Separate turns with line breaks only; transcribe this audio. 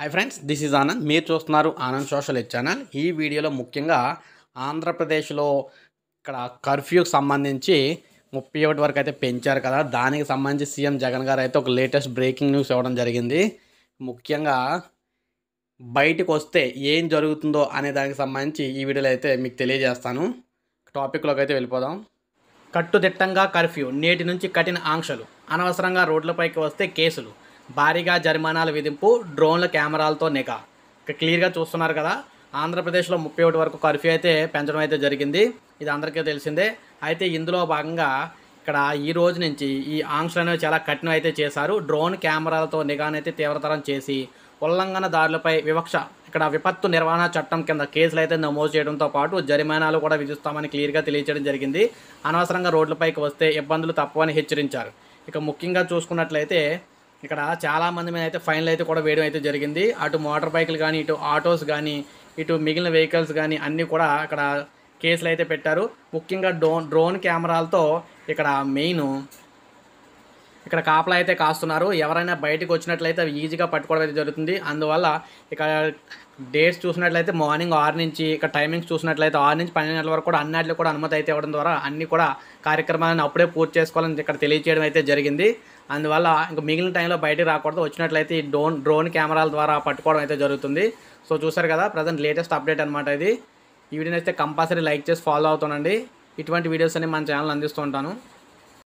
hi friends this is Anand మీరు చూస్తున్నారు Anand social ఎడ్ channel ఈ వీడియోలో ముఖ్యంగా ఆంధ్రప్రదేశ్లో ఇక్కడ కర్ఫ్యూకి సంబంధించి ముప్పై ఒకటి వరకు అయితే పెంచారు కదా దానికి సంబంధించి సీఎం జగన్ గారు అయితే ఒక లేటెస్ట్ బ్రేకింగ్ న్యూస్ ఇవ్వడం జరిగింది ముఖ్యంగా బయటకు వస్తే ఏం జరుగుతుందో అనే దానికి సంబంధించి ఈ వీడియోలో అయితే మీకు తెలియజేస్తాను టాపిక్లోకి అయితే వెళ్ళిపోదాం కట్టుదిట్టంగా కర్ఫ్యూ నేటి నుంచి కఠిన ఆంక్షలు అనవసరంగా రోడ్లపైకి వస్తే కేసులు భారీగా జరిమానాల విధింపు డ్రోన్ల కెమెరాలతో నిఘా ఇక క్లియర్గా చూస్తున్నారు కదా ఆంధ్రప్రదేశ్లో ముప్పై ఒకటి వరకు కర్ఫ్యూ అయితే పెంచడం అయితే జరిగింది ఇది అందరికీ తెలిసిందే అయితే ఇందులో భాగంగా ఇక్కడ ఈ రోజు నుంచి ఈ ఆంక్షలు అనేవి చాలా కఠినం అయితే చేశారు డ్రోన్ కెమెరాలతో నిఘానైతే తీవ్రతరం చేసి ఉల్లంఘన దారులపై వివక్ష ఇక్కడ విపత్తు నిర్వహణ చట్టం కింద కేసులు అయితే నమోదు చేయడంతో పాటు జరిమానాలు కూడా విధిస్తామని క్లియర్గా తెలియజేయడం జరిగింది అనవసరంగా రోడ్లపైకి వస్తే ఇబ్బందులు తప్పవని హెచ్చరించారు ఇక ముఖ్యంగా చూసుకున్నట్లయితే ఇక్కడ చాలా మంది మీద అయితే ఫైన్లు అయితే కూడా వేయడం అయితే జరిగింది అటు మోటార్ బైకులు కానీ ఇటు ఆటోస్ కానీ ఇటు మిగిలిన వెహికల్స్ కానీ అన్నీ కూడా అక్కడ కేసులు అయితే పెట్టారు ముఖ్యంగా డ్రోన్ డ్రోన్ కెమెరాలతో ఇక్కడ మెయిన్ ఇక్కడ కాపలా అయితే కాస్తున్నారు ఎవరైనా బయటకు వచ్చినట్లయితే అవి ఈజీగా పట్టుకోవడం అయితే జరుగుతుంది అందువల్ల ఇక్కడ డేట్స్ చూసినట్లయితే మార్నింగ్ ఆరు నుంచి ఇక్కడ టైమింగ్స్ చూసినట్లయితే ఆరు నుంచి పన్నెండు గంటల వరకు కూడా అన్నిటిలో కూడా అనుమతి అయితే ఇవ్వడం ద్వారా అన్ని కూడా కార్యక్రమాలను అప్పుడే పూర్తి చేసుకోవాలని ఇక్కడ తెలియజేయడం అయితే జరిగింది అందువల్ల ఇంకా మిగిలిన టైంలో బయటకు రాకూడదు వచ్చినట్లయితే ఈ డ్రోన్ డ్రోన్ కెమెరాల ద్వారా పట్టుకోవడం అయితే జరుగుతుంది సో చూసారు కదా ప్రజెంట్ లేటెస్ట్ అప్డేట్ అనమాట ఇది ఈ వీడియోని అయితే కంపల్సరీ లైక్ చేసి ఫాలో అవుతానండి ఇటువంటి వీడియోస్ అన్ని మన ఛానల్ అందిస్తూ ఉంటాను